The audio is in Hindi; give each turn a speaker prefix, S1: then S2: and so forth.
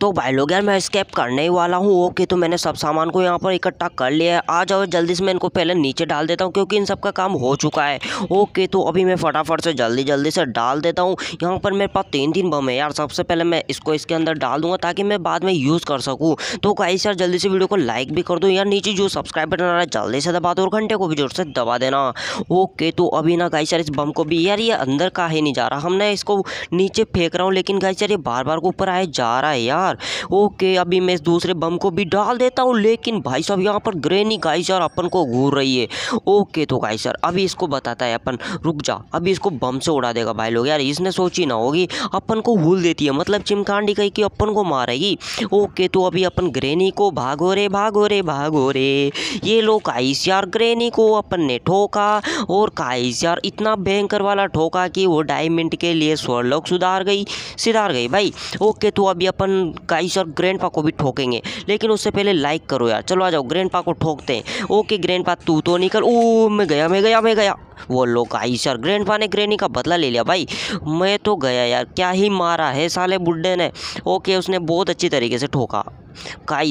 S1: तो भाई लोग यार मैं स्केप करने ही वाला हूँ ओके तो मैंने सब सामान को यहाँ पर इकट्ठा कर लिया है आ जाओ जल्दी से मैं इनको पहले नीचे डाल देता हूँ क्योंकि इन सब का काम हो चुका है ओके तो अभी मैं फटाफट से जल्दी जल्दी से डाल देता हूँ यहाँ पर मेरे पास तीन तीन बम है यार सबसे पहले मैं इसको इसके अंदर डाल दूँगा ताकि मैं बाद में यूज़ कर सकूँ तो कहीं यार जल्दी से वीडियो को लाइक भी कर दो यार नीचे जो सब्सक्राइब बटन आ रहा है जल्दी से दबा दो और घंटे को भी जोर से दबा देना ओके तो अभी ना गाई सर इस बम को भी यार ये अंदर का ही नहीं जा रहा हमने इसको नीचे फेंक रहा हूँ लेकिन गाई सर ये बार बार ऊपर आए जा रहा है यार यार ओके अभी मैं इस दूसरे बम को भी डाल देता हूँ लेकिन भाई साहब यहाँ पर ग्रेनी गाई सर अपन को घूर रही है ओके तो गाई सर अभी इसको बताता है अपन रुक जा अभी इसको बम से उड़ा देगा भाई लोग यार इसने सोची ना होगी अपन को भूल देती है मतलब चिमकांडी कही कि अपन को मारेगी ओके तो अभी अपन ग्रेनी को भागो रे भागो रे भागो रे ये लो काइस यार ग्रेनी को अपन ने ठोका और काइस यार इतना भयंकर वाला ठोका कि वो डायमंड के लिए स्वर्लोक सुधार गई सुधार गई भाई ओके तो अभी अपन गाइस और ग्रैंड को भी ठोकेंगे लेकिन उससे पहले लाइक करो यार चलो आ जाओ ग्रैंड को ठोकते हैं ओके ग्रैंड तू तो निकल ओ मैं गया मैं गया मैं गया वो लोग गाइस यार ग्रैंड ने ग्रैनी का बदला ले लिया भाई मैं तो गया यार क्या ही मारा है साले बुड्ढे ने ओके उसने बहुत अच्छी तरीके से ठोका गाइस